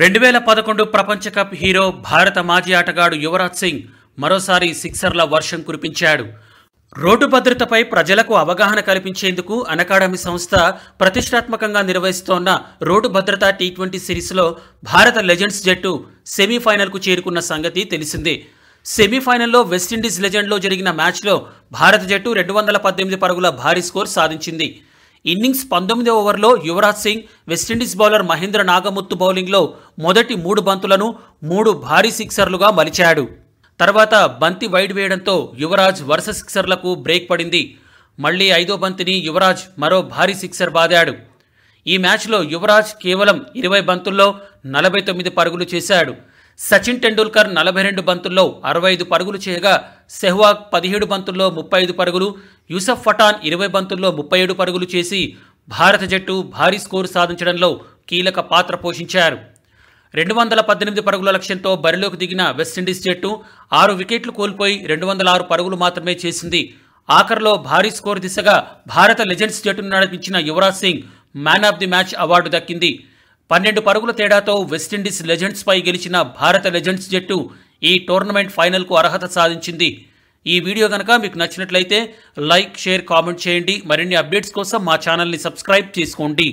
రెండు వేల పదకొండు ప్రపంచ కప్ హీరో భారత మాజీ ఆటగాడు యువరాజ్ సింగ్ మరోసారి సిక్సర్ల వర్షం కురిపించాడు రోడ్డు భద్రతపై ప్రజలకు అవగాహన కల్పించేందుకు అనకాడమీ సంస్థ ప్రతిష్టాత్మకంగా నిర్వహిస్తోన్న రోడ్డు భద్రత టీ ట్వంటీ సిరీస్లో భారత లెజెండ్స్ జట్టు సెమీఫైనల్కు చేరుకున్న సంగతి తెలిసిందే సెమీఫైనల్లో వెస్టిండీస్ లెజెండ్లో జరిగిన మ్యాచ్లో భారత జట్టు రెండు వందల పద్దెనిమిది పరుగుల భారీ స్కోర్ సాధించింది ఇన్నింగ్స్ పంతొమ్మిది ఓవర్లో యువరాజ్ సింగ్ వెస్టిండీస్ బౌలర్ మహేంద్ర నాగముత్తు బౌలింగ్లో మొదటి మూడు బంతులను మూడు భారీ సిక్సర్లుగా మలిచాడు తర్వాత బంతి వైడ్ వేయడంతో యువరాజ్ వరుస సిక్సర్లకు బ్రేక్ పడింది మళ్లీ ఐదో బంతిని యువరాజ్ మరో భారీ సిక్సర్ బాదాడు ఈ మ్యాచ్లో యువరాజ్ కేవలం ఇరవై బంతుల్లో నలభై తొమ్మిది పరుగులు చేశాడు సచిన్ టెండూల్కర్ నలభై రెండు బంతుల్లో అరవై ఐదు పరుగులు చేయగా సెహ్వాగ్ పదిహేడు బంతుల్లో ముప్పై ఐదు పరుగులు యూసఫ్ ఫటాన్ ఇరవై బంతుల్లో ముప్పై ఏడు పరుగులు చేసి భారత జట్టు భారీ స్కోరు సాధించడంలో కీలక పాత్ర పోషించారు రెండు వందల పద్దెనిమిది పరుగుల లక్ష్యంతో బరిలోకి దిగిన వెస్టిండీస్ జట్టు ఆరు వికెట్లు కోల్పోయి రెండు వందల ఆరు పరుగులు మాత్రమే చేసింది ఆఖరిలో భారీ స్కోర్ దిశగా భారత లెజెండ్స్ జట్టును నడిపించిన Yuvraj Singh man of the match award దక్కింది పన్నెండు పరుగుల తేడాతో వెస్టిండీస్ లెజెండ్స్పై గెలిచిన భారత లెజెండ్స్ జట్టు ఈ టోర్నమెంట్ ఫైనల్కు అర్హత సాధించింది ఈ వీడియో కనుక మీకు నచ్చినట్లయితే లైక్ షేర్ కామెంట్ చేయండి మరిన్ని అప్డేట్స్ కోసం మా ఛానల్ని సబ్స్క్రైబ్ చేసుకోండి